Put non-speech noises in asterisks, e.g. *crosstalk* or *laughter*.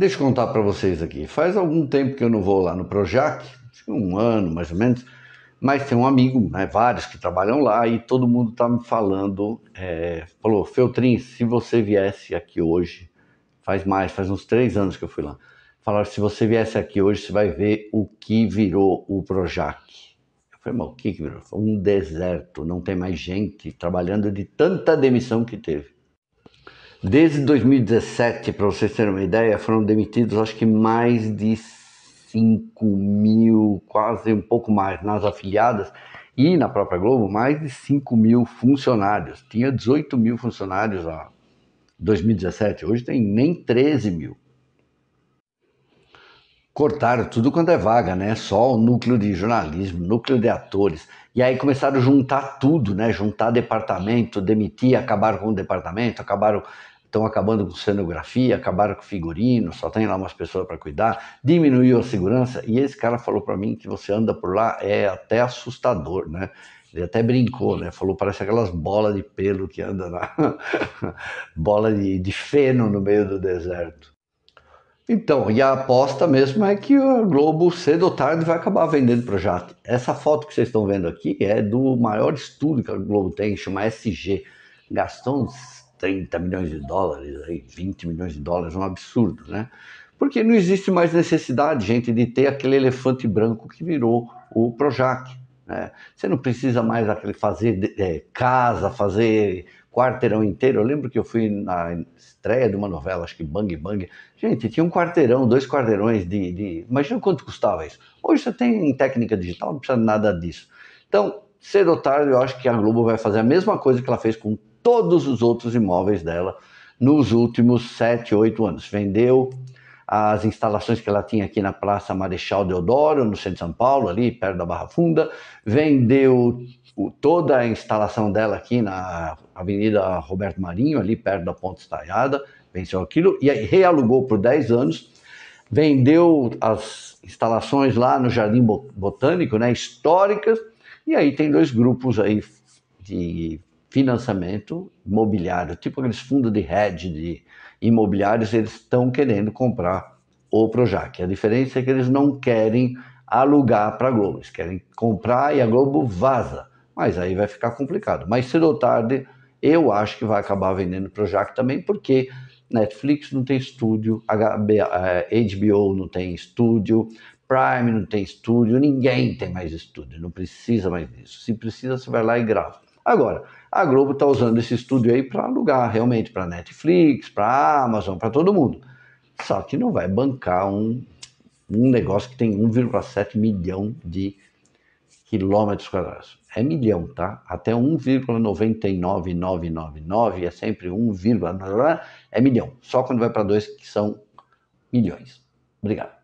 Deixa eu contar para vocês aqui. Faz algum tempo que eu não vou lá no Projac, um ano mais ou menos, mas tem um amigo, né, vários que trabalham lá e todo mundo tá me falando, é, falou, Feltrin, se você viesse aqui hoje, faz mais, faz uns três anos que eu fui lá, falaram, se você viesse aqui hoje, você vai ver o que virou o Projac. Eu falei, mas o que, que virou? Foi um deserto, não tem mais gente trabalhando de tanta demissão que teve. Desde 2017, para vocês terem uma ideia, foram demitidos acho que mais de 5 mil, quase um pouco mais, nas afiliadas e na própria Globo, mais de 5 mil funcionários. Tinha 18 mil funcionários lá 2017, hoje tem nem 13 mil cortaram tudo quanto é vaga, né? Só o núcleo de jornalismo, núcleo de atores. E aí começaram a juntar tudo, né? Juntar departamento, demitir, acabaram com o departamento, acabaram estão acabando com cenografia, acabaram com figurino, só tem lá umas pessoas para cuidar, diminuiu a segurança. E esse cara falou para mim que você anda por lá é até assustador, né? Ele até brincou, né? Falou, parece aquelas bolas de pelo que anda lá, *laughs* bola de, de feno no meio do deserto. Então, e a aposta mesmo é que a Globo, cedo ou tarde, vai acabar vendendo para jato. Essa foto que vocês estão vendo aqui é do maior estudo que a Globo tem, chama SG. Gastou uns 30 milhões de dólares, aí, 20 milhões de dólares, um absurdo, né? Porque não existe mais necessidade, gente, de ter aquele elefante branco que virou o Projac. Né? você não precisa mais aquele fazer é, casa, fazer quarteirão inteiro. Eu lembro que eu fui na estreia de uma novela, acho que Bang Bang. Gente, tinha um quarteirão, dois quarteirões de. de... Imagina quanto custava isso. Hoje você tem técnica digital, não precisa de nada disso. Então, cedo ou tarde, eu acho que a Globo vai fazer a mesma coisa que ela fez com todos os outros imóveis dela nos últimos 7, 8 anos. Vendeu, as instalações que ela tinha aqui na Praça Marechal Deodoro, no centro de São Paulo, ali perto da Barra Funda, vendeu toda a instalação dela aqui na Avenida Roberto Marinho, ali perto da Ponte Estaiada, venceu aquilo e realugou por 10 anos, vendeu as instalações lá no Jardim Botânico, né, históricas, e aí tem dois grupos aí de financiamento imobiliário, tipo aqueles fundos de hedge de imobiliários, eles estão querendo comprar o Projac. A diferença é que eles não querem alugar para a Globo, eles querem comprar e a Globo vaza. Mas aí vai ficar complicado. Mas cedo ou tarde, eu acho que vai acabar vendendo o Projac também, porque Netflix não tem estúdio, HBO eh, não tem estúdio, Prime não tem estúdio, ninguém tem mais estúdio, não precisa mais disso. Se precisa, você vai lá e grava. Agora, a Globo está usando esse estúdio aí para alugar realmente para Netflix, para Amazon, para todo mundo. Só que não vai bancar um, um negócio que tem 1,7 milhão de quilômetros quadrados. É milhão, tá? Até 1,99999 é sempre 1, é milhão. Só quando vai para dois que são milhões. Obrigado.